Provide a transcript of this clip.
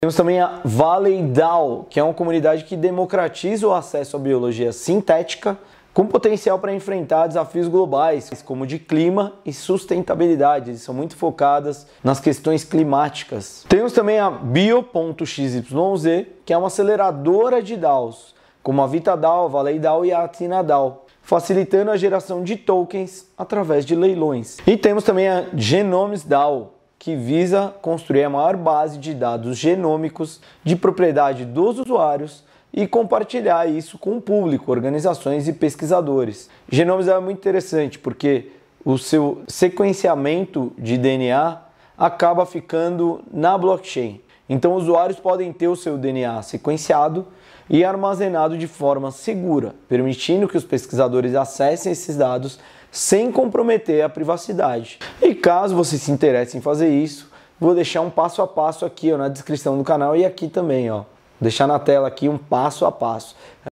Temos também a Valley DAO, que é uma comunidade que democratiza o acesso à biologia sintética com potencial para enfrentar desafios globais, como de clima e sustentabilidade. Eles são muito focadas nas questões climáticas. Temos também a Bio.xyz, que é uma aceleradora de DAOs, como a VitaDAO, a Valley DAO e a Atina facilitando a geração de tokens através de leilões. E temos também a Genomes DAO, que visa construir a maior base de dados genômicos de propriedade dos usuários e compartilhar isso com o público, organizações e pesquisadores. Genomes é muito interessante porque o seu sequenciamento de DNA acaba ficando na blockchain. Então, usuários podem ter o seu DNA sequenciado e armazenado de forma segura, permitindo que os pesquisadores acessem esses dados sem comprometer a privacidade. E caso você se interesse em fazer isso, vou deixar um passo a passo aqui ó, na descrição do canal e aqui também, ó. Vou deixar na tela aqui um passo a passo.